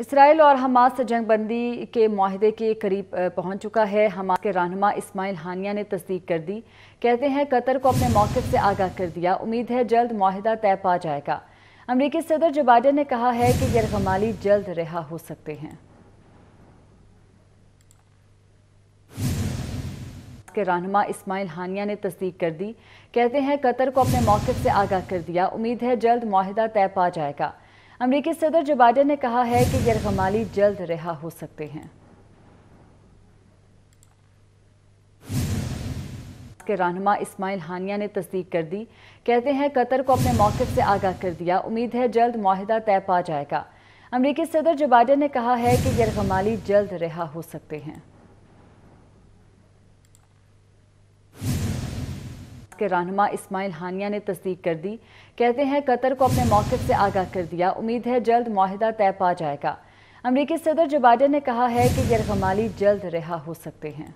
Israel और Hamas जंगबंदी के माहदे के करीब पहुंच चुका है हमास के रहनमा इस्माइल हानिया ने तस्दीक कर दी कहते हैं कतर को अपने मौके से आगाह कर दिया उम्मीद है जल्द माहिदा तय पा जाएगा अमरीकी सदर जो बाइडन ने कहा है कि यरगमाली जल्द रिहा हो सकते हैं के रहनमा इस्माइल हानिया ने तस्दीक कर दी कहते हैं कतर को अपने मौके से आगाह कर दिया उम्मीद है जल्द माहिदा तय पा जाएगा अमरीकी सदर जो बाइडन ने कहा है कि यरगमाली जल्द रिहा हो सकते हैं के इस्माइल हानिया ने तस्दीक कर दी कहते हैं कतर को अपने मौके से आगाह कर दिया उम्मीद है जल्द माहिदा तय पा जाएगा अमरीकी सदर जो बाइडन ने कहा है कि यरगमाली जल्द रिहा हो सकते हैं के रहनमा इसमाइल हानिया ने तस्दीक कर दी कहते हैं कतर को अपने मौके से आगाह कर दिया उम्मीद है जल्द माहिदा तय पा जाएगा अमरीकी सदर जो बाइडन ने कहा है कि गैरकमाली जल्द रिहा हो सकते हैं